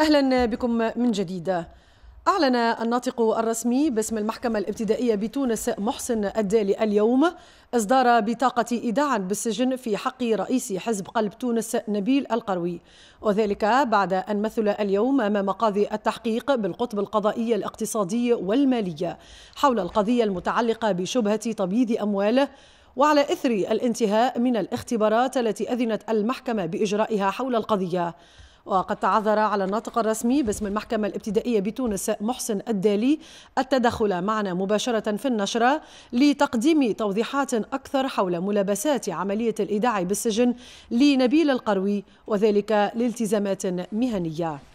أهلا بكم من جديد أعلن الناطق الرسمي باسم المحكمة الابتدائية بتونس محسن الدالي اليوم إصدار بطاقة إيداع بالسجن في حق رئيس حزب قلب تونس نبيل القروي وذلك بعد أن مثل اليوم أمام قاضي التحقيق بالقطب القضائي الاقتصادي والمالية حول القضية المتعلقة بشبهة تبييض امواله وعلى إثر الانتهاء من الاختبارات التي أذنت المحكمة بإجرائها حول القضية وقد تعذر على الناطق الرسمي باسم المحكمة الابتدائية بتونس محسن الدالي التدخل معنا مباشرة في النشرة لتقديم توضيحات أكثر حول ملابسات عملية الإيداع بالسجن لنبيل القروي وذلك لالتزامات مهنية